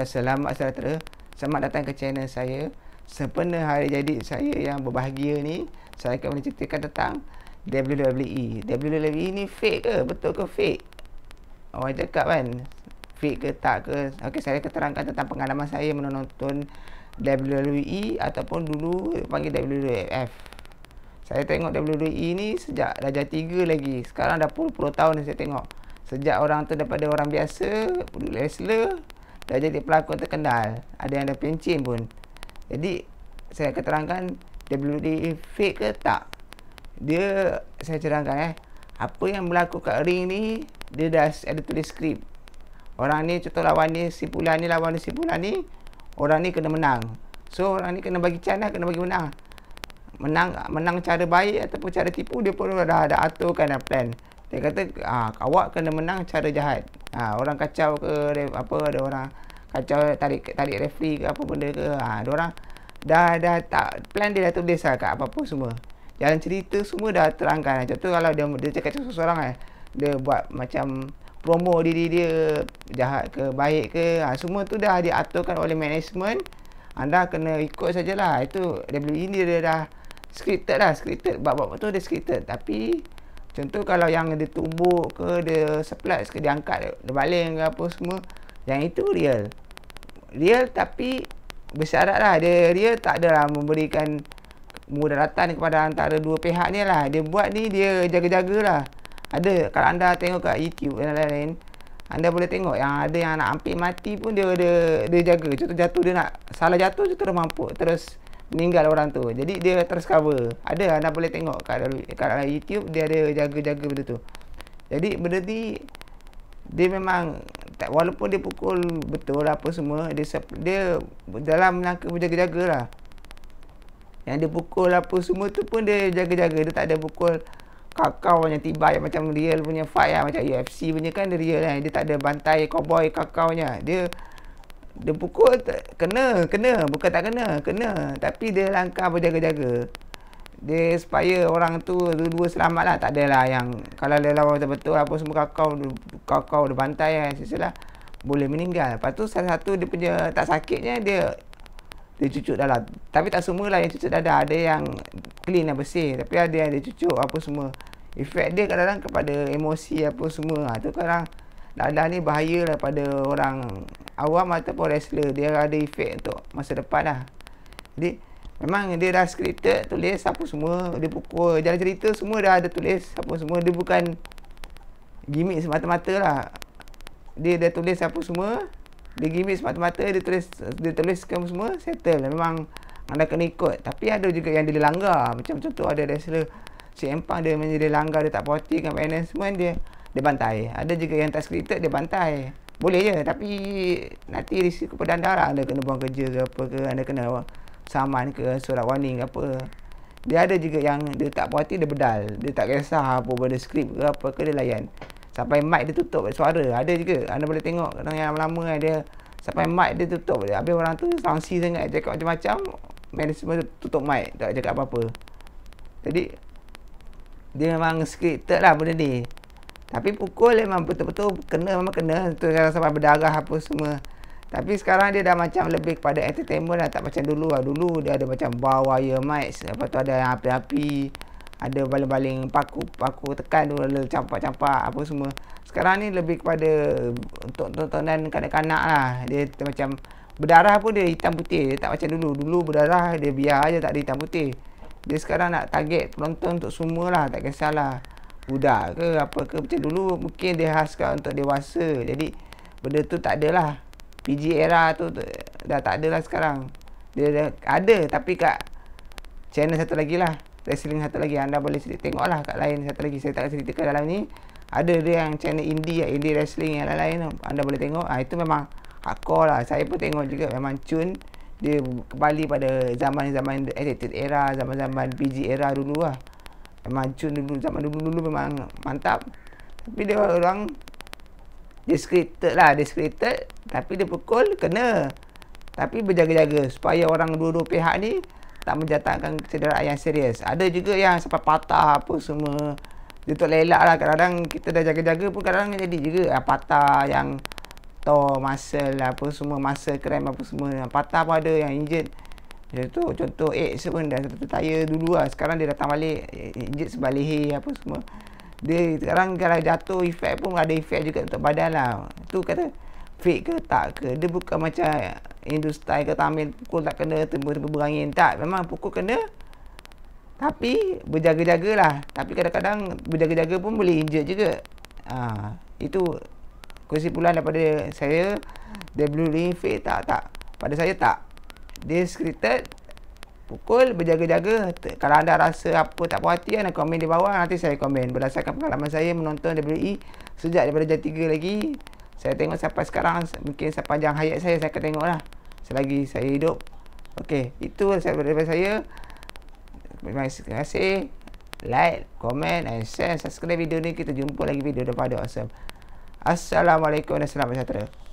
dan selamat sejahtera Selamat datang ke channel saya Sempena hari jadi saya yang berbahagia ni Saya akan menceritakan tentang WWE WWE ni fake ke? Betul ke fake? Orang cakap kan? Fake ke tak ke? Okey, saya akan terangkan tentang pengalaman saya menonton WWE ataupun dulu panggil WWF Saya tengok WWE ni sejak darjah tiga lagi Sekarang dah puluh puluh tahun saya tengok Sejak orang tu daripada orang biasa, wrestler dah jadi pelakon terkenal ada yang ada pencin pun jadi saya keterangkan WWE fake ke tak dia saya cerangkan eh apa yang berlaku kat ring ni dia dah ada tulis skrip orang ni contoh lawan ni si pula ni lawan ni si pula ni orang ni kena menang so orang ni kena bagi chance lah, kena bagi menang menang menang cara baik ataupun cara tipu dia pun dah ada aturkan dah plan dia kata ah awak kena menang cara jahat ha, orang kacau ke apa ada orang kacau tarik tarik referee ke apa benda ke ha dia orang dah dah tak plan dia dah tulis lah kat apa pun semua jalan cerita semua dah terangkan macam tu kalau dia dia cakap sesuatu seorang eh dia buat macam promo diri dia jahat ke baik ke ha, semua tu dah diaturkan oleh management anda kena ikut sajalah itu dia ini dia dah scripted dah scripted bab-bab tu dia scripted tapi Contoh kalau yang dia tubuh ke dia seplat ke dia angkat dia baling ke apa semua yang itu real. Real tapi bersyaratlah dia real tak adalah memberikan mudaratan kepada antara dua pihak ni lah. Dia buat ni dia jaga jaga lah. Ada kalau anda tengok kat YouTube dan lain-lain anda boleh tengok yang ada yang nak hampir mati pun dia dia dia jaga. Contoh jatuh dia nak salah jatuh dia terus mampu terus meninggal orang tu. Jadi dia terscover. Ada anda lah, boleh tengok kat dalam YouTube dia ada jaga-jaga benda tu. Jadi benda ni dia memang tak walaupun dia pukul betul apa semua dia dia dalam nak berjaga-jaga lah. Yang dia pukul apa semua tu pun dia jaga-jaga. Dia tak ada pukul kakau yang tiba yang macam real punya fight lah. Macam UFC punya kan dia real kan. Dia tak ada bantai cowboy kakaunya. Dia dia pukul kena kena bukan tak kena kena tapi dia langkah berjaga-jaga dia supaya orang tu dua-dua selamat lah tak adalah yang kalau dia lawan betul apa semua kakau kakau dia bantai kan sisa lah. boleh meninggal lepas tu salah satu dia punya tak sakitnya dia dia cucuk dalam tapi tak semua lah yang cucuk dada ada yang clean dan bersih tapi ada yang dia cucuk apa semua efek dia kadang dalam kepada emosi apa semua lah tu kadang-kadang dadah ni bahaya lah pada orang awam ataupun wrestler. Dia ada efek untuk masa depan lah. Jadi, memang dia dah scripted, tulis apa semua. Dia pukul jalan cerita semua dah ada tulis apa semua. Dia bukan gimmick semata-mata lah. Dia dah tulis apa semua. Dia gimmick semata-mata, dia tulis, dia tuliskan semua, settle. Memang anda kena ikut. Tapi ada juga yang dia langgar. Macam contoh ada wrestler si Empang dia menjadi langgar dia tak potikan finance semua dia dia bantai. Ada juga yang tak scripted, dia bantai. Boleh je, tapi nanti risiko pedandar lah. Anda kena buang kerja ke apa ke, anda kena saman ke, surat warning ke apa. Dia ada juga yang dia tak puas hati, dia bedal. Dia tak kisah apa benda skrip ke apa ke, dia layan. Sampai mic dia tutup suara, ada juga. Anda boleh tengok kadang yang lama-lama kan dia, sampai mic dia tutup. Habis orang tu sangsi sangat, cakap macam-macam. Management tu tutup mic, tak cakap apa-apa. Jadi, dia memang scripted lah benda ni. Tapi pukul memang betul-betul kena memang kena tu sampai berdarah apa semua. Tapi sekarang dia dah macam lebih kepada entertainment dah tak macam dulu lah. Dulu dia ada macam bawa wire mics, lepas tu ada yang api-api, ada baling-baling paku-paku tekan tu lalu campak-campak apa semua. Sekarang ni lebih kepada untuk tontonan kanak-kanak lah. Dia macam berdarah pun dia hitam putih. Dia tak macam dulu. Dulu berdarah dia biar aja tak ada hitam putih. Dia sekarang nak target penonton untuk semua lah. Tak kisahlah budak ke apa ke macam dulu mungkin dia khaskan untuk dewasa jadi benda tu tak adalah PG era tu dah tak adalah sekarang dia dah ada tapi kat channel satu lagi lah wrestling satu lagi anda boleh sedikit tengok lah kat lain satu lagi saya tak akan ceritakan dalam ni ada dia yang channel indie indie wrestling yang lain-lain anda boleh tengok ha, itu memang hardcore lah saya pun tengok juga memang cun dia kembali pada zaman-zaman attitude era zaman-zaman PG era dulu lah maju dulu zaman dulu dulu memang mantap tapi dia orang discreted lah discreted tapi dia pukul kena tapi berjaga-jaga supaya orang dua-dua pihak ni tak menjatuhkan cedera yang serius ada juga yang sampai patah apa semua dia tak lelak lah kadang-kadang kita dah jaga-jaga pun kadang-kadang jadi juga yang ah, patah yang tore muscle apa semua muscle cramp apa semua yang patah pun ada yang injured tu contoh eh pun dah satu tayar dulu lah. Sekarang dia datang balik, eh, injek sebalik apa semua. Dia sekarang kalau jatuh efek pun ada efek juga untuk badan lah. Tu kata fake ke tak ke. Dia bukan macam industri ke tamil pukul tak kena, tempur-tempur berangin. Tak, memang pukul kena. Tapi berjaga-jaga lah. Tapi kadang-kadang berjaga-jaga pun boleh injek juga. Ha, itu kesimpulan daripada saya. Dia belum ring fake tak? Tak. Pada saya tak discreted pukul berjaga-jaga kalau anda rasa apa tak puas hati anda komen di bawah nanti saya komen berdasarkan pengalaman saya menonton WWE sejak daripada jam 3 lagi saya tengok sampai sekarang mungkin sepanjang hayat saya saya akan tengok lah selagi saya hidup Okey, itu daripada saya terima kasih like komen and share subscribe video ni kita jumpa lagi video daripada awesome Assalamualaikum dan selamat sejahtera